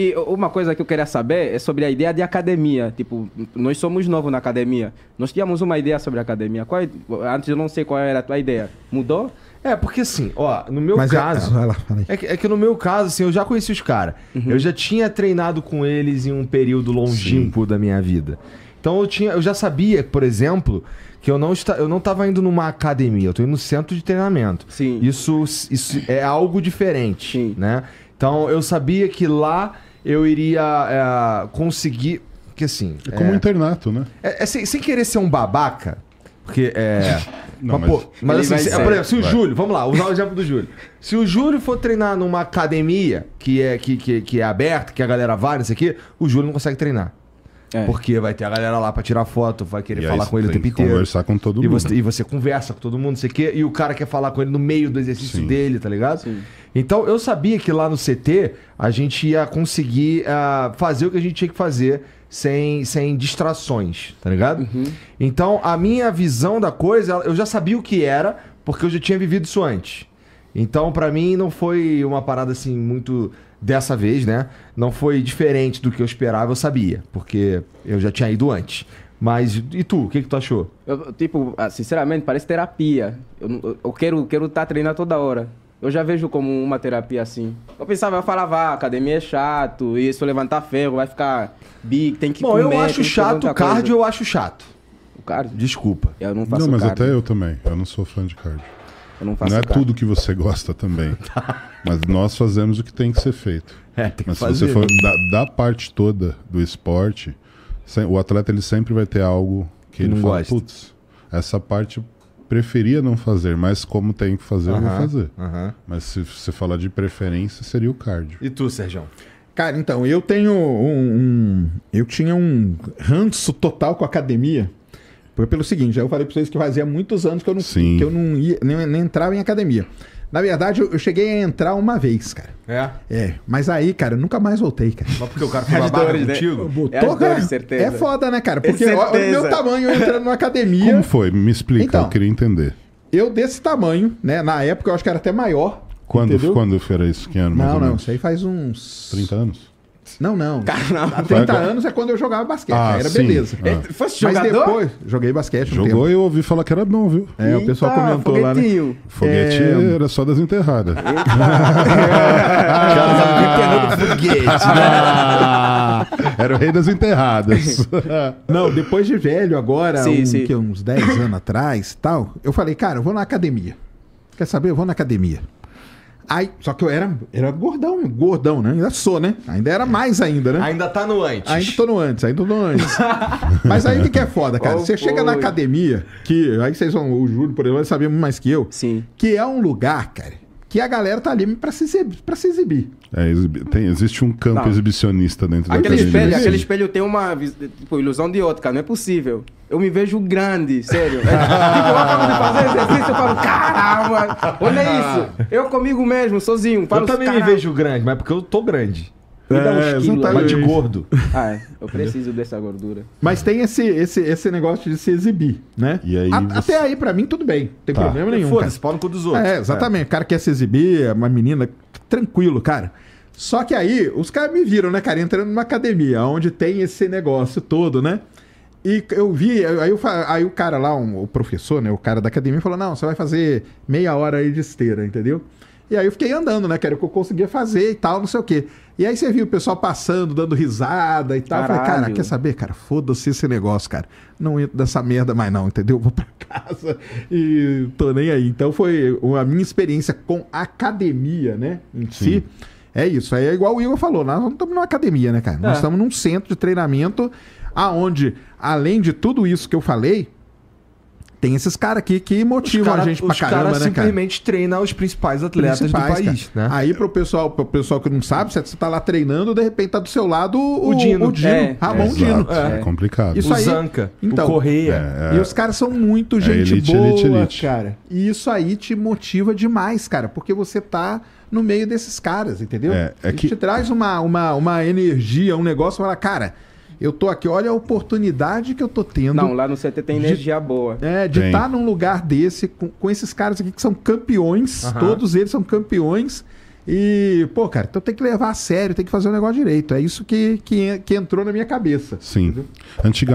E uma coisa que eu queria saber é sobre a ideia de academia. Tipo, nós somos novos na academia. Nós tínhamos uma ideia sobre a academia. Qual, é, antes eu não sei qual era a tua ideia. Mudou? É, porque assim, ó, no meu Mas é- caso. É, lá, é, que, é, que, no meu caso, assim, eu já conheci os caras. Uhum. Eu já tinha treinado com eles em um período longínquo Sim. da minha vida. Então eu, tinha, eu já sabia, por exemplo, que eu não, está, eu não tava indo numa academia, eu tô indo no centro de treinamento. Sim. Isso, isso é algo diferente, Sim. né? Então eu sabia que lá eu iria é, conseguir. Que assim. É como um é, internato, né? É, é, sem, sem querer ser um babaca, porque é. Não, mas, mas, pô, mas assim, se, por exemplo, se o vai. Júlio, vamos lá, usar o exemplo do Júlio. Se o Júlio for treinar numa academia que é, que, que, que é aberta, que a galera vai, isso aqui, o Júlio não consegue treinar. É. Porque vai ter a galera lá pra tirar foto, vai querer e falar com ele o tempo inteiro. conversar com todo e mundo. Você, e você conversa com todo mundo, sei que, e o cara quer falar com ele no meio do exercício Sim. dele, tá ligado? Sim. Então eu sabia que lá no CT a gente ia conseguir uh, fazer o que a gente tinha que fazer sem, sem distrações, tá ligado? Uhum. Então a minha visão da coisa, eu já sabia o que era, porque eu já tinha vivido isso antes. Então, para mim, não foi uma parada assim muito dessa vez, né? Não foi diferente do que eu esperava, eu sabia, porque eu já tinha ido antes. Mas e tu, o que, que tu achou? Eu, tipo, ah, sinceramente, parece terapia. Eu, eu quero estar quero tá treinando toda hora. Eu já vejo como uma terapia assim. Eu pensava, eu falava, ah, academia é chato, e levantar ferro, vai ficar big, tem que Bom, comer, eu acho chato, o cardio coisa. eu acho chato. O cardio? Desculpa. Eu não faço Não, mas cardio. até eu também. Eu não sou fã de cardio. Eu não faço Não é tudo que você gosta também. tá. Mas nós fazemos o que tem que ser feito. É, tem Mas que fazer. se você né? for da, da parte toda do esporte, sem, o atleta ele sempre vai ter algo que, que ele fala, gosta. putz, essa parte preferia não fazer, mas como tem que fazer, uhum, eu vou fazer. Mas se você falar de preferência, seria o cardio. E tu, Sérgio? Cara, então, eu tenho um, um. eu tinha um ranço total com a academia. Foi pelo seguinte, eu falei para vocês que fazia muitos anos que eu não, Sim. que eu não ia, nem, nem entrava em academia. Na verdade, eu, cheguei a entrar uma vez, cara. É? É. Mas aí, cara, eu nunca mais voltei, cara. Só porque o cara foi babaca dores, né? contigo? Né? Botou, é cara. Dores, certeza. É foda, né, cara? É porque é o meu tamanho entrando na academia. Como foi? Me explica, então, eu queria entender. Eu desse tamanho, né? Na época eu acho que era até maior. Quando, entendeu? quando era isso? Que ano, não, não. Isso aí faz uns. 30 anos? Não, não. Caramba. Há 30 Vai... anos é quando eu jogava basquete. Ah, era sim. beleza. Ah. jogador? Mas depois, joguei basquete. Jogou e eu ouvi falar que era bom, viu? É, Eita, o pessoal comentou foguetinho. lá. Né? Foguete é... era só das enterradas. É foguete, ah. Era o rei das enterradas. não, depois de velho, agora, sim, um, sim. Que, uns 10 anos atrás tal, eu falei, cara, eu vou na academia. Quer saber? Eu vou na academia. Aí, só que eu era, era gordão, gordão, né? Ainda sou, né? Ainda era mais ainda, né? Ainda tá no antes. Ainda tô no antes, ainda tô no antes. Mas aí o que é foda, cara? Oh, você foi? chega na academia, que aí vocês são, o Júlio, por exemplo, sabia muito mais que eu. Sim. Que é um lugar, cara, que a galera tá ali pra se exibir. Pra se exibir. É, exibi tem, existe um campo Não. exibicionista dentro aquele da academia. Espelho, aquele espelho tem uma tipo, ilusão de outro, cara. Não é possível eu me vejo grande, sério. É, tipo, eu acabo de fazer exercício, eu falo, caramba, olha ah. isso. Eu comigo mesmo, sozinho. Falo, eu também me vejo grande, mas é porque eu tô grande. É, me dá uns quilos, né? mas de gordo. Ah, é. Eu preciso dessa gordura. Mas tem esse, esse, esse negócio de se exibir, né? E aí A, você... Até aí, pra mim, tudo bem. Não tem tá. problema nenhum. Foda-se, pau no cu dos outros. É, exatamente. É. O cara quer se exibir, é uma menina, tranquilo, cara. Só que aí, os caras me viram, né, cara, entrando numa academia, onde tem esse negócio todo, né? E eu vi, aí, eu, aí o cara lá, um, o professor, né, o cara da academia, falou: não, você vai fazer meia hora aí de esteira, entendeu? E aí eu fiquei andando, né, cara? O que eu conseguia fazer e tal, não sei o quê. E aí você viu o pessoal passando, dando risada e tal. Eu falei, cara, quer saber, cara? Foda-se esse negócio, cara. Não entro nessa merda mais não, entendeu? Vou pra casa e tô nem aí. Então foi a minha experiência com academia, né, em Sim. si. É isso. Aí é igual o Igor falou, nós não estamos numa academia, né, cara? É. Nós estamos num centro de treinamento aonde, além de tudo isso que eu falei, tem esses caras aqui que motivam cara, a gente pra caramba, cara né, cara? simplesmente treina os principais atletas principais, do país, né? Aí pro pessoal, pro pessoal que não sabe, você tá lá treinando, de repente tá do seu lado o, o Dino, o Dino é, Ramon é, Dino. É. é, complicado. Isso o aí, Zanca, então, o Correia. É, é. e os caras são muito é, gente elite, boa, elite, elite. cara. E isso aí te motiva demais, cara, porque você tá no meio desses caras, entendeu? É, que... te traz uma, uma, uma energia, um negócio, fala, cara eu tô aqui, olha a oportunidade que eu tô tendo. Não, lá no CT tem energia de, boa. É, de estar tá num lugar desse, com, com, esses caras aqui que são campeões, uhum. todos eles são campeões. E, pô, cara, então tem que levar a sério, tem que fazer o negócio direito. É isso que, que, que entrou na minha cabeça. Sim. Entendeu? Antiga...